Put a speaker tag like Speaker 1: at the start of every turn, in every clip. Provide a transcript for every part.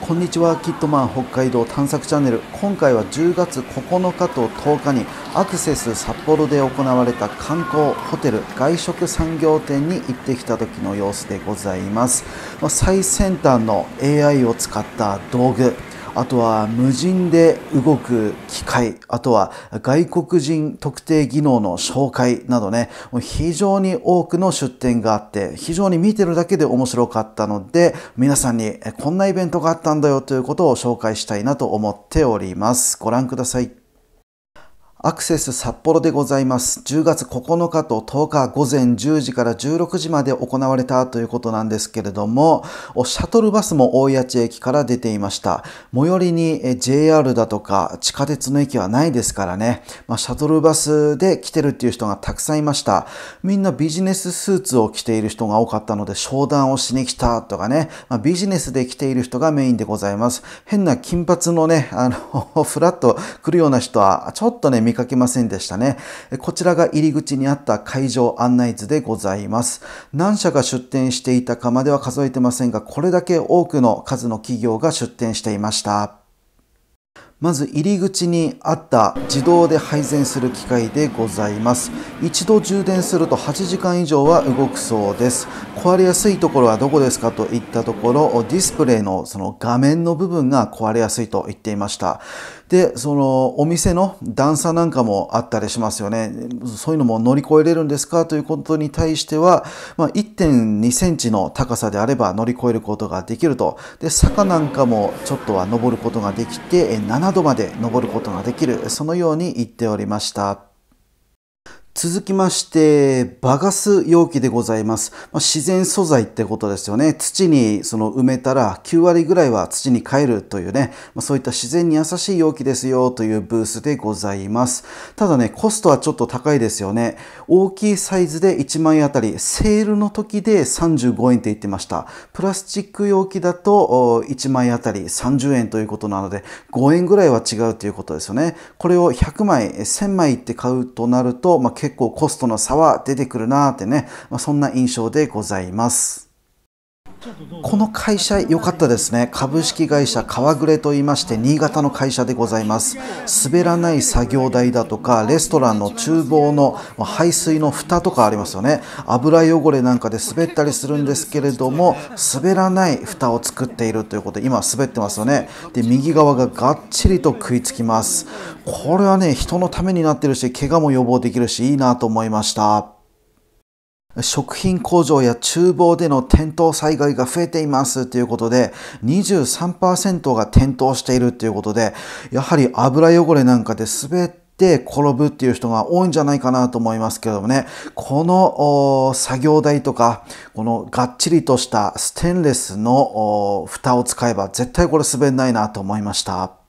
Speaker 1: こんにちはキットマン北海道探索チャンネル今回は10月9日と10日にアクセス札幌で行われた観光ホテル外食産業展に行ってきた時の様子でございます最先端の AI を使った道具あとは無人で動く機械、あとは外国人特定技能の紹介などね、非常に多くの出展があって、非常に見てるだけで面白かったので、皆さんにこんなイベントがあったんだよということを紹介したいなと思っております。ご覧ください。アクセス札幌でございます。10月9日と10日午前10時から16時まで行われたということなんですけれども、シャトルバスも大谷地駅から出ていました。最寄りに JR だとか地下鉄の駅はないですからね、まあ、シャトルバスで来てるっていう人がたくさんいました。みんなビジネススーツを着ている人が多かったので商談をしに来たとかね、まあ、ビジネスで来ている人がメインでございます。変な金髪のね、あの フラッと来るような人はちょっとね、見かけませんでしたね。こちらが入り口にあった会場案内図でございます。何社が出展していたかまでは数えてませんが、これだけ多くの数の企業が出展していました。まず入り口にあった自動で配膳する機械でございます一度充電すると8時間以上は動くそうです壊れやすいところはどこですかといったところディスプレイのその画面の部分が壊れやすいと言っていましたでそのお店の段差なんかもあったりしますよねそういうのも乗り越えれるんですかということに対しては、まあ、1.2センチの高さであれば乗り越えることができるとで坂なんかもちょっとは登ることができて7度まで登ることができるそのように言っておりました。続きまして、バガス容器でございます。まあ、自然素材ってことですよね。土にその埋めたら9割ぐらいは土にえるというね、まあ、そういった自然に優しい容器ですよというブースでございます。ただね、コストはちょっと高いですよね。大きいサイズで1枚あたり、セールの時で35円って言ってました。プラスチック容器だと1枚あたり30円ということなので、5円ぐらいは違うということですよね。これを100枚、1000枚って買うとなると、まあ結構コストの差は出てくるなーってね、まあ、そんな印象でございます。この会社良かったですね株式会社川暮れと言いまして新潟の会社でございます滑らない作業台だとかレストランの厨房の排水の蓋とかありますよね油汚れなんかで滑ったりするんですけれども滑らない蓋を作っているということで今滑ってますよねで右側ががっちりと食いつきますこれはね人のためになってるし怪我も予防できるしいいなと思いました食品工場や厨房での転倒災害が増えていますということで、23%が転倒しているということで、やはり油汚れなんかで滑ってで転ぶっていう人が多いんじゃないかなと思いますけどもね、この作業台とか、このがっちりとしたステンレスの蓋を使えば絶対これ滑らないなと思いました。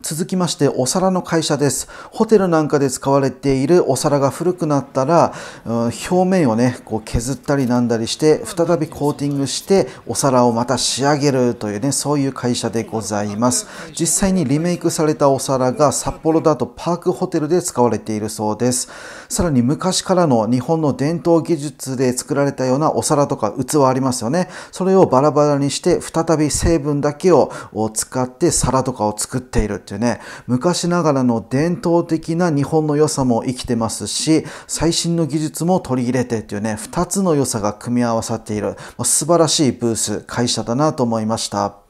Speaker 1: 続きましてお皿の会社ですホテルなんかで使われているお皿が古くなったら、うん、表面をねこう削ったりなんだりして再びコーティングしてお皿をまた仕上げるというねそういう会社でございます実際にリメイクされたお皿が札幌だとパークホテルで使われているそうですさらに昔からの日本の伝統技術で作られたようなお皿とか器ありますよねそれをバラバラにして再び成分だけを使って皿とかを作っているっていうね、昔ながらの伝統的な日本の良さも生きてますし、最新の技術も取り入れてっていうね、2つの良さが組み合わさっている、素晴らしいブース、会社だなと思いました。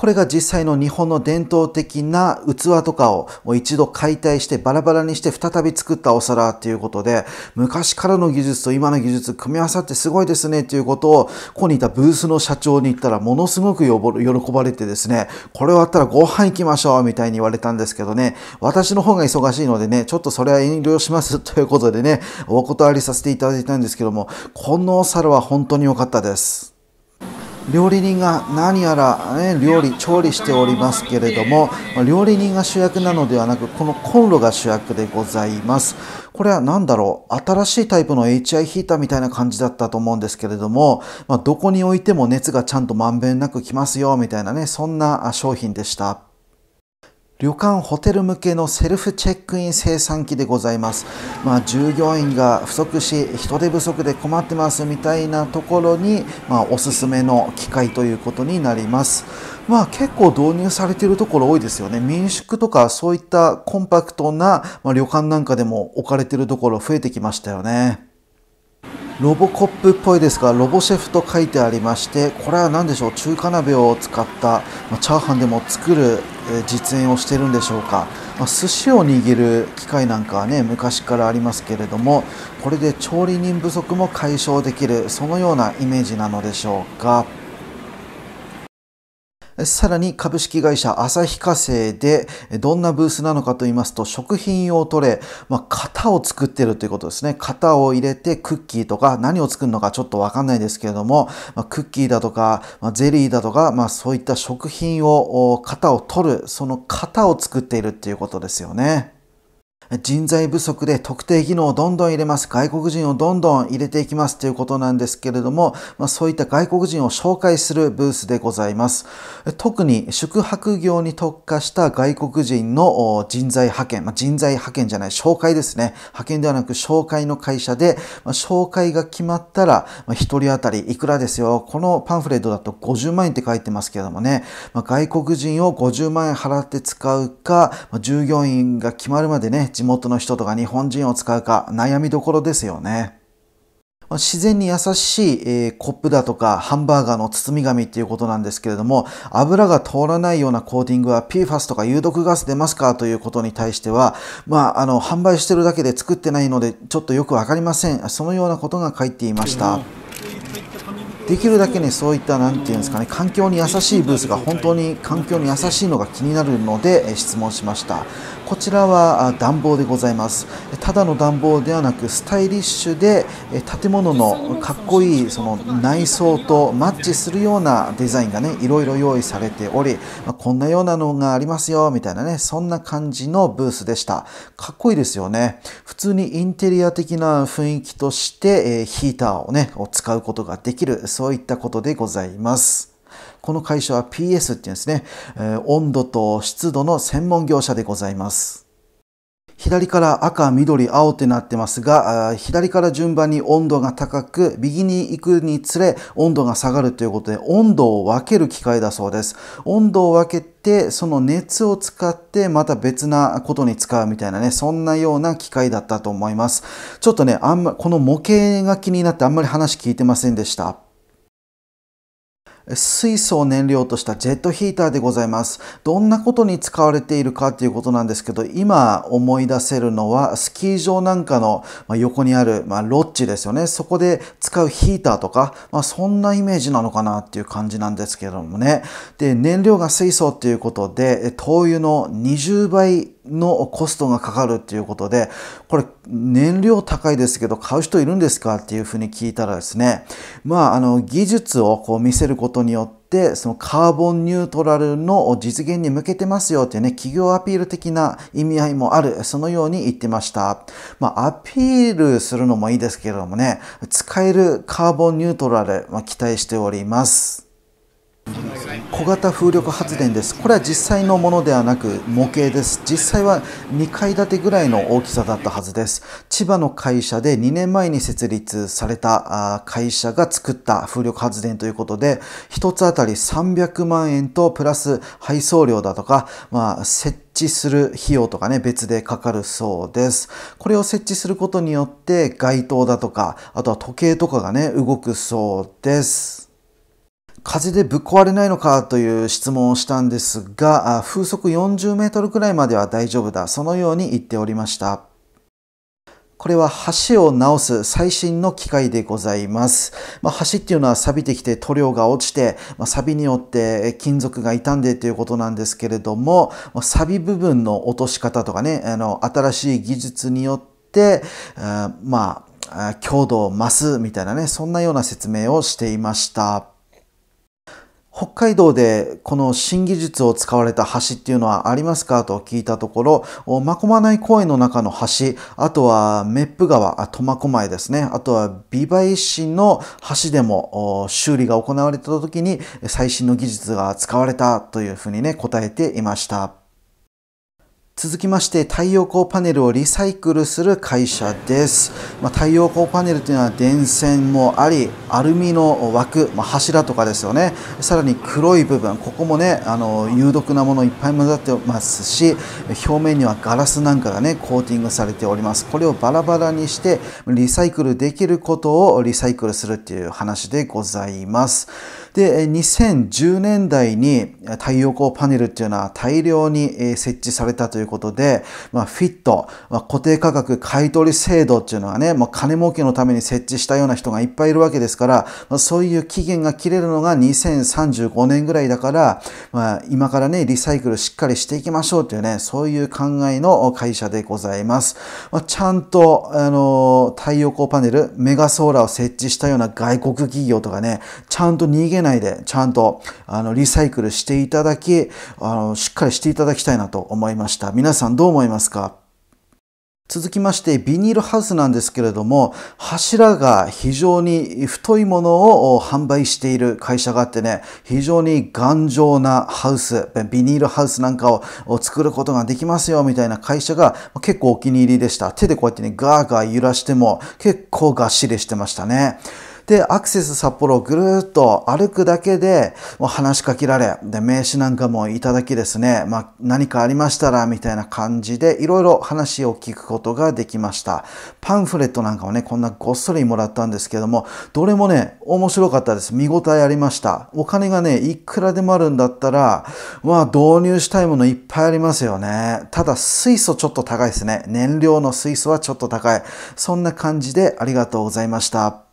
Speaker 1: これが実際の日本の伝統的な器とかを一度解体してバラバラにして再び作ったお皿っていうことで、昔からの技術と今の技術組み合わさってすごいですねっていうことを、ここにいたブースの社長に言ったらものすごく喜ばれてですね、これ終わったらご飯行きましょうみたいに言われたんですけどね、私の方が忙しいのでね、ちょっとそれは遠慮しますということでね、お断りさせていただいたんですけども、このお皿は本当に良かったです。料理人が何やら、ね、料理調理しておりますけれども料理人が主役なのではなくこのコンロが主役でございますこれは何だろう新しいタイプの HI ヒーターみたいな感じだったと思うんですけれども、まあ、どこに置いても熱がちゃんとまんべんなくきますよみたいなねそんな商品でした。旅館ホテル向けのセルフチェックイン生産機でございます、まあ、従業員が不足し人手不足で困ってますみたいなところに、まあ、おすすめの機械ということになりますまあ結構導入されているところ多いですよね。民宿とかそういったコンパクトな、ま旅館なんかでも置かれているところ増えてきましたよね。ロボコップっぽいですが、ロボシェフと書いてありまして、これは何でしょう、中華鍋を使った、まあ、チャーハンでも作る、えー、実演をしてるんでしょうか。まあ、寿司を握る機械なんかはね、昔からありますけれども、これで調理人不足も解消できる、そのようなイメージなのでしょうか。さらに株式会社旭化成でどんなブースなのかと言いますと食品用トレまあ、型を作ってるということですね型を入れてクッキーとか何を作るのかちょっとわかんないですけれども、まあ、クッキーだとか、まあ、ゼリーだとか、まあ、そういった食品を型を取るその型を作っているっていうことですよね。人材不足で特定技能をどんどん入れます。外国人をどんどん入れていきますということなんですけれども、まあ、そういった外国人を紹介するブースでございます。特に宿泊業に特化した外国人の人材派遣、まあ、人材派遣じゃない、紹介ですね。派遣ではなく紹介の会社で、まあ、紹介が決まったら、ま1人当たりいくらですよ。このパンフレットだと50万円って書いてますけれどもね、ま外国人を50万円払って使うか、ま従業員が決まるまでね、地元の人とか日本人を使うか悩みどころですよね。自然に優しい、えー、コップだとかハンバーガーの包み紙っていうことなんですけれども油が通らないようなコーティングは PFAS とか有毒ガス出ますかということに対してはまああの販売してるだけで作ってないのでちょっとよくわかりませんそのようなことが書いていましたできるだけねそういった何て言うんですかね環境に優しいブースが本当に環境に優しいのが気になるので質問しましたこちらは暖房でございますただの暖房ではなくスタイリッシュで建物のかっこいいその内装とマッチするようなデザインがねいろいろ用意されており、まこんなようなのがありますよみたいなねそんな感じのブースでしたかっこいいですよね普通にインテリア的な雰囲気として、えヒーターをねを使うことができるそういったことでございますこの会社は PS っていうんですね、え温度と湿度の専門業者でございます。左から赤、緑、青ってなってますが、左から順番に温度が高く、右に行くにつれ温度が下がるということで、温度を分ける機械だそうです。温度を分けて、その熱を使ってまた別なことに使うみたいなね、そんなような機械だったと思います。ちょっとね、あんま、この模型が気になってあんまり話聞いてませんでした。水素を燃料としたジェットヒーターでございます。どんなことに使われているかっていうことなんですけど、今思い出せるのはスキー場なんかの横にある、まロッジですよね。そこで使うヒーターとか、まあ、そんなイメージなのかなっていう感じなんですけどもね。で、燃料が水素っていうことで、灯油の20倍のコストがかかるっていうことで、これ燃料高いですけど買う人いるんですかっていうふうに聞いたらですね、まあ、あの、技術をこう見せることによって、そのカーボンニュートラルの実現に向けてますよっていうね、企業アピール的な意味合いもある、そのように言ってました。まあ、アピールするのもいいですけれどもね、使えるカーボンニュートラル、まあ、期待しております。小型風力発電ですこれは実際のものではなく模型です実際は2階建てぐらいの大きさだったはずです千葉の会社で2年前に設立された会社が作った風力発電ということで1つあたり300万円とプラス配送料だとか、まあ、設置置する費用とかね、別でかかるそうです。これを設置することによって、街灯だとか、あとは時計とかがね、動くそうです。風でぶっ壊れないのかという質問をしたんですが、風速40メートルくらいまでは大丈夫だ。そのように言っておりました。これは橋を直す最新の機械でございます。まあ、橋っていうのは錆びてきて塗料が落ちて、まあ、錆びによって金属が傷んでということなんですけれども、錆び部分の落とし方とかね、あの、新しい技術によって、まあ、強度を増すみたいなね、そんなような説明をしていました。北海道でこの新技術を使われた橋っていうのはありますかと聞いたところ、まこまない公園の中の橋、あとはップ川、苫小牧ですね、あとは美イ市の橋でも修理が行われた時に最新の技術が使われたというふうにね、答えていました。続きまして太陽光パネルをリサイクルする会社です、まあ、太陽光パネルというのは電線もありアルミの枠、まあ、柱とかですよねさらに黒い部分ここもねあの有毒なものいっぱい混ざってますし表面にはガラスなんかがねコーティングされておりますこれをバラバラにしてリサイクルできることをリサイクルするっていう話でございますで、2010年代に太陽光パネルっていうのは大量に設置されたということで、まあ、フィット、まあ、固定価格買取制度っていうのはね、まあ、金儲けのために設置したような人がいっぱいいるわけですから、まあ、そういう期限が切れるのが2035年ぐらいだから、まあ、今からね、リサイクルしっかりしていきましょうっていうね、そういう考えの会社でございます。まあ、ちゃんと、あの、太陽光パネル、メガソーラーを設置したような外国企業とかね、ちゃんとないで、ちゃんとあのリサイクルしていただき、あのしっかりしていただきたいなと思いました。皆さんどう思いますか続きましてビニールハウスなんですけれども柱が非常に太いものを販売している会社があってね非常に頑丈なハウスビニールハウスなんかを作ることができますよみたいな会社が結構お気に入りでした手でこうやってねガーガー揺らしても結構がっしりしてましたねで、アクセス札幌をぐるっと歩くだけで、もう話しかけられ、で、名刺なんかもいただきですね、まあ、何かありましたら、みたいな感じで、いろいろ話を聞くことができました。パンフレットなんかもね、こんなごっそりもらったんですけども、どれもね、面白かったです。見応えありました。お金がね、いくらでもあるんだったら、まあ、導入したいものいっぱいありますよね。ただ、水素ちょっと高いですね。燃料の水素はちょっと高い。そんな感じでありがとうございました。